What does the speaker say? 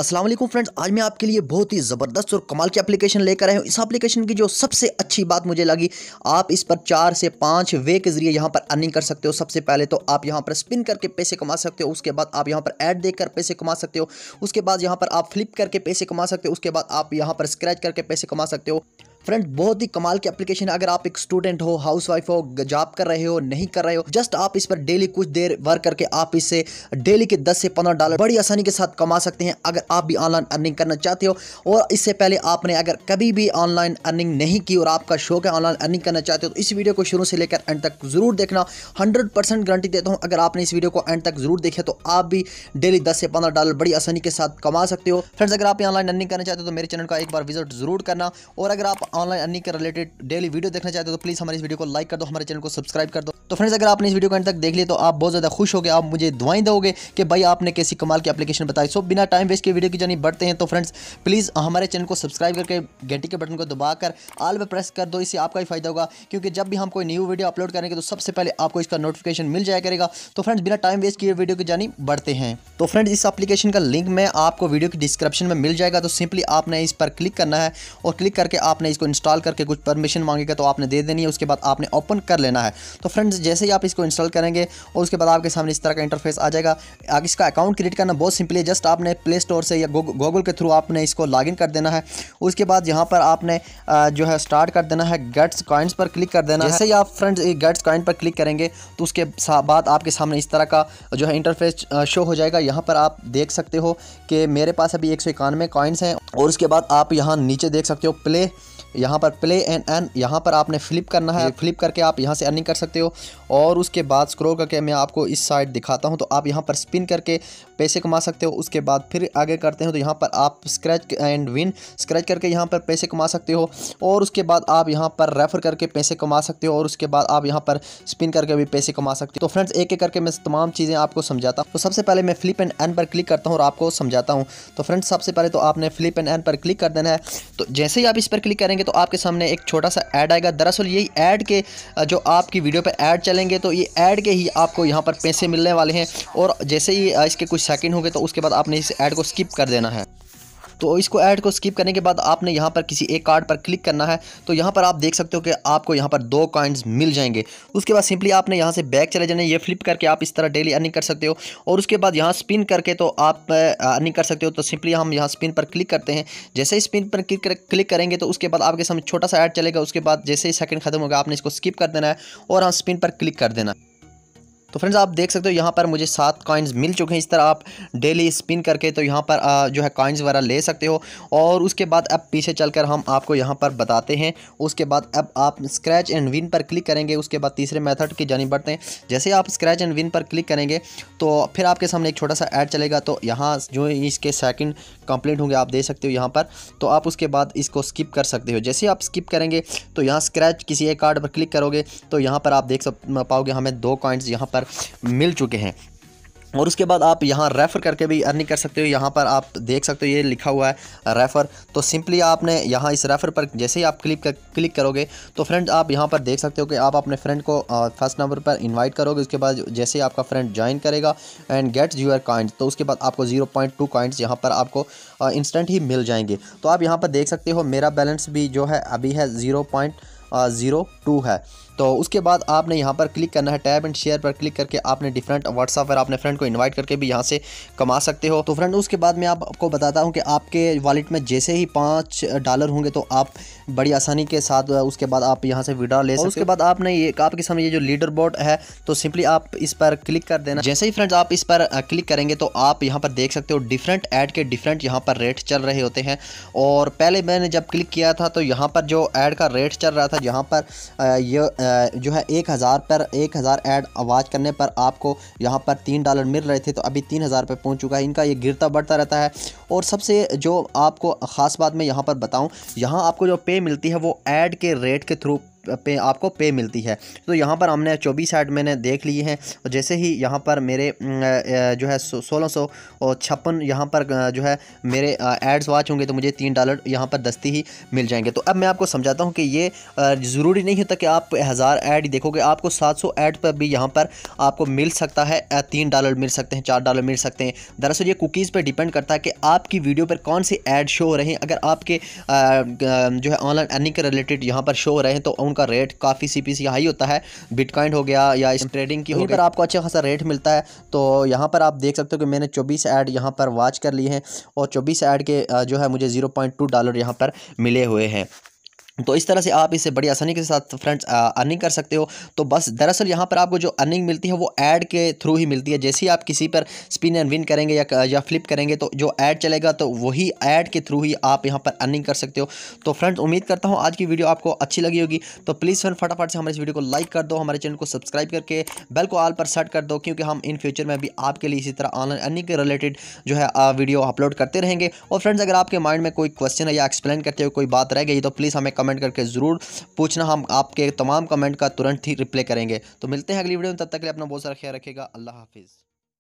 Aslam friends आज मैं आपके लिए बहुत ही ज़बरदस्त और कमाल की एप्लीकेशन लेकर आया हूँ इस एप्लीकेशन की जो सबसे अच्छी बात मुझे लगी आप इस पर चार से पाँच वे के ज़रिए यहाँ पर अर्निंग कर सकते हो सबसे पहले तो आप यहाँ पर स्पिन करके पैसे कमा सकते हो उसके बाद आप यहाँ पर ऐड देकर पैसे कमा सकते हो उसके बाद यहाँ पर आप फ्लिप करके पैसे कमा सकते हो उसके बाद आप यहाँ पर स्क्रैच करके पैसे कमा सकते हो फ्रेंड बहुत ही कमाल की एप्लीकेशन है अगर आप एक स्टूडेंट हो हाउस वाइफ हो जॉब कर रहे हो नहीं कर रहे हो जस्ट आप इस पर डेली कुछ देर वर्क करके आप इससे डेली के दस से पंद्रह डॉलर बड़ी आसानी के साथ कमा सकते हैं अगर आप भी ऑनलाइन अर्निंग करना चाहते हो और इससे पहले आपने अगर कभी भी ऑनलाइन अर्निंग नहीं की और आपका शौक है ऑनलाइन अर्निंग करना चाहते हो तो इस वीडियो को शुरू से लेकर एंड तक जरूर देखना हंड्रेड परसेंट गारंटी देता हूँ अगर आपने इस वीडियो को एंड तक जरूर देखा तो आप भी डेली दस से पंद्रह डॉलर बड़ी आसानी के साथ कमा सकते हो फ्रेंड्स अगर आप ऑनलाइन अर्निंग करना चाहते हो तो मेरे चैनल का एक बार विजिट जरूर करना और अगर आप ऑनलाइन अर्निंग के रिलेटेड डेली वीडियो देखना चाहते हो तो प्लीज़ हमारे इस वीडियो को लाइक कर दो हमारे चैनल को सब्सक्राइब कर दो तो फ्रेंड्स अगर आपने इस वीडियो को एंड तक देख लिया तो आप बहुत ज़्यादा खुश हो गए आप मुझे दुआई दोगे कि भाई आपने कैसी कमाल की एप्लीकेशन बताई सो बिना टाइम वेस्ट के वीडियो की जानी बढ़ते हैं तो फ्रेंड्स प्लीज़ हमारे चैनल को सब्सक्राइब करके घंटी के बटन को दबाकर आल में प्रेस कर दो इससे आपका ही फायदा होगा क्योंकि जब भी हम कोई न्यू वीडियो अपलोड करेंगे तो सबसे पहले आपको इसका नोटिफिकेशन मिल जाया करेगा तो फ्रेंड्स बिना टाइम वेस्ट किए वीडियो की जानी बढ़ते हैं तो फ्रेंड्स इस एप्लीकेशन का लिंक मैं आपको वीडियो की डिस्क्रिप्शन में मिल जाएगा तो सिंपली आपने इस पर क्लिक करना है और क्लिक करके आपने इसको इंस्टॉल करके कुछ परमिशन मांगेगा तो आपने दे देनी है उसके बाद आपने ओपन कर लेना है तो फ्रेंड्स जैसे ही आप इसको इंस्टॉल करेंगे और उसके बाद आपके सामने इस तरह का इंटरफेस आ जाएगा इसका अकाउंट क्रिएट करना बहुत सिंपली है जस्ट आपने प्ले स्टोर से या गूगल के थ्रू आपने इसको इन कर देना है उसके बाद यहाँ पर आपने जो है स्टार्ट कर देना है गट्स कॉइन्स पर क्लिक कर देना जैसे ही आप फ्रेंड्स गट्स कॉइन पर क्लिक करेंगे तो उसके बाद आपके सामने इस तरह का जो है इंटरफेस शो हो जाएगा यहाँ पर आप देख सकते हो कि मेरे पास अभी एक सौ इक्यानवे कॉइन्स हैं और उसके बाद आप यहाँ नीचे देख सकते हो प्ले यहाँ पर प्ले एंड एन यहाँ पर आपने फ्लिप करना है फ्लिप करके आप यहाँ से अर्निंग कर सकते हो और उसके बाद स्क्रोल करके मैं आपको इस साइड दिखाता हूँ तो आप यहाँ पर स्पिन करके पैसे कमा सकते हो उसके बाद फिर आगे करते हैं तो यहाँ पर आप स्क्रैच एंड विन स्क्रैच करके यहाँ पर पैसे कमा सकते हो और उसके बाद आप यहाँ पर रेफ़र करके पैसे कमा सकते हो और उसके बाद आप यहाँ पर स्पिन करके भी पैसे कमा सकते हो तो फ्रेंड्स एक एक करके मैं तमाम चीज़ें आपको समझाता हूँ तो सबसे पहले मैं फ्लिप एंड एन पर क्लिक करता हूँ और आपको समझाता हूँ तो फ्रेंड्स सबसे पहले तो आपने फ्लिप एंड एन पर क्लिक कर देना है तो जैसे ही आप इस पर क्लिक करेंगे तो आपके सामने एक छोटा सा ऐड आएगा दरअसल यही ऐड के जो आपकी वीडियो पर ऐड चलेंगे तो ये ऐड के ही आपको यहाँ पर पैसे मिलने वाले हैं और जैसे ही इसके कुछ सेकेंड होंगे तो उसके बाद आपने इस ऐड को स्किप कर देना है तो इसको ऐड को स्किप करने के बाद आपने यहाँ पर किसी एक कार्ड पर क्लिक करना है तो यहाँ पर आप देख सकते हो कि आपको यहाँ पर दो कॉइन्स मिल जाएंगे उसके बाद सिंपली आपने यहाँ से बैक चले जाने ये फ्लिप करके आप इस तरह डेली अर्निंग कर सकते हो और उसके बाद यहाँ स्पिन करके तो आप अर्निंग कर सकते हो तो सिंपली हम यहाँ स्पिन पर क्लिक करते हैं जैसे ही स्पिन पर क्लिक कर, क्लिक करेंगे तो उसके बाद आपके सामने छोटा सा ऐड चलेगा उसके बाद जैसे ही सेकंड खत्म होगा आपने इसको स्किप कर देना है और हम हाँ स्पिन पर क्लिक कर देना तो फ्रेंड्स आप देख सकते हो यहाँ पर मुझे सात कॉइन्स मिल चुके हैं इस तरह आप डेली स्पिन करके तो यहाँ पर जो है कॉइन्स वगैरह ले सकते हो और उसके बाद अब पीछे चलकर हम आपको यहाँ पर बताते हैं उसके बाद अब आप स्क्रैच एंड विन पर क्लिक करेंगे उसके बाद तीसरे मेथड की जानी बढ़ते हैं जैसे आप स्क्रैच एंड विन पर क्लिक करेंगे तो फिर आपके सामने एक छोटा सा ऐड चलेगा तो यहाँ जो इसके सेकेंड कंप्लीट होंगे आप दे सकते हो यहाँ पर तो आप उसके बाद इसको स्किप कर सकते हो जैसे आप स्किप करेंगे तो यहाँ स्क्रैच किसी एक कार्ड पर क्लिक करोगे तो यहाँ पर आप देख सक पाओगे हमें दो कॉइन्स यहाँ पर मिल चुके हैं और उसके बाद आप यहाँ रेफ़र करके भी अर्निंग कर सकते हो यहाँ पर आप देख सकते हो ये लिखा हुआ है रेफ़र तो सिंपली आपने यहाँ इस रेफ़र पर जैसे ही आप क्लिक कर, क्लिक करोगे तो फ्रेंड आप यहाँ पर देख सकते हो कि आप अपने फ्रेंड को फर्स्ट नंबर पर इनवाइट करोगे उसके बाद जैसे ही आपका फ्रेंड ज्वाइन करेगा एंड गेट्स यूर काइंट तो उसके बाद आपको जीरो पॉइंट टू कॉइंट्स यहाँ पर आपको इंस्टेंट ही मिल जाएंगे तो आप यहाँ पर देख सकते हो मेरा बैलेंस भी जो है अभी है ज़ीरो पॉइंट ज़ीरो टू है तो उसके बाद आपने यहाँ पर क्लिक करना है टैब एंड शेयर पर क्लिक करके आपने डिफरेंट व्हाट्सअप पर अपने फ्रेंड को इन्वाइट करके भी यहाँ से कमा सकते हो तो फ्रेंड उसके बाद मैं आपको बताता हूँ कि आपके वॉलेट में जैसे ही पाँच डॉलर होंगे तो आप बड़ी आसानी के साथ उसके बाद आप यहाँ से वीड्रा ले सकते उसके बाद आपने ये आपके सामने ये जो लीडर बोर्ड है तो सिंपली आप इस पर क्लिक कर देना जैसे ही फ्रेंड्स आप इस पर क्लिक करेंगे तो आप यहाँ पर देख सकते हो डिफरेंट ऐड के डिफरेंट यहाँ पर रेट चल रहे होते हैं और पहले मैंने जब क्लिक किया था तो यहाँ पर जो ऐड का रेट चल रहा था यहाँ पर यह जो है एक हज़ार पर एक हज़ार ऐड आवाज़ करने पर आपको यहाँ पर तीन डॉलर मिल रहे थे तो अभी तीन हज़ार पर पहुँच चुका है इनका ये गिरता बढ़ता रहता है और सबसे जो आपको ख़ास बात मैं यहाँ पर बताऊँ यहाँ आपको जो पे मिलती है वो ऐड के रेट के थ्रू पे आपको पे मिलती है तो यहाँ पर हमने चौबीस ऐड मैंने देख लिए हैं और जैसे ही यहाँ पर मेरे जो है सोलह सौ और छप्पन यहाँ पर जो है मेरे एड्स वाच होंगे तो मुझे तीन डॉलर यहाँ पर दस्ती ही मिल जाएंगे तो अब मैं आपको समझाता हूँ कि ये ज़रूरी नहीं होता कि आप हज़ार ऐड देखोगे आपको सात सौ ऐड पर भी यहाँ पर आपको मिल सकता है तीन डॉलर मिल सकते हैं चार डॉलर मिल सकते हैं दरअसल ये कुकीज़ पर डिपेंड करता है कि आपकी वीडियो पर कौन से ऐड शो हो रहे हैं अगर आपके जो है ऑनलाइन अर्निंग के रिलेटेड यहाँ पर शो हो रहे हैं तो उन उनका रेट काफ़ी सी पी सी हाई होता है बिटकॉइन हो गया या इस ट्रेडिंग की हो पर आपको अच्छा खासा रेट मिलता है तो यहाँ पर आप देख सकते हो कि मैंने चौबीस ऐड यहाँ पर वॉच कर लिए हैं और चौबीस ऐड के जो है मुझे ज़ीरो पॉइंट टू डॉलर यहाँ पर मिले हुए हैं तो इस तरह से आप इसे बड़ी आसानी के साथ फ्रेंड्स अर्निंग कर सकते हो तो बस दरअसल यहाँ पर आपको जो अर्निंग मिलती है वो ऐड के थ्रू ही मिलती है जैसे ही आप किसी पर स्पिन एंड विन करेंगे या या फ्लिप करेंगे तो जो ऐड चलेगा तो वही ऐड के थ्रू ही आप यहाँ पर अर्निंग कर सकते हो तो फ्रेंड्स उम्मीद करता हूँ आज की वीडियो आपको अच्छी लगी होगी तो प्लीज़ फ्रेंड फटाफट से हमारे इस वीडियो को लाइक कर दो हमारे चैनल को सब्सक्राइब करके बेल को आल पर सेट कर दो क्योंकि हम इन फ्यूचर में भी आपके लिए इसी तरह ऑनलाइन अर्निंग के रिलेटेड जो है वीडियो अपलोड करते रहेंगे और फ्रेंड्स अगर आपके माइंड में कोई क्वेश्चन है या एक्सप्लेन करते हुए कोई बात रह गई तो प्लीज़ हमें कमेंट करके ज़रूर पूछना हम आपके तमाम कमेंट का तुरंत ही रिप्लाई करेंगे तो मिलते हैं अगली वीडियो में तब तक के लिए अपना बहुत सारा ख्याल रखेगा अल्लाह हाफिज़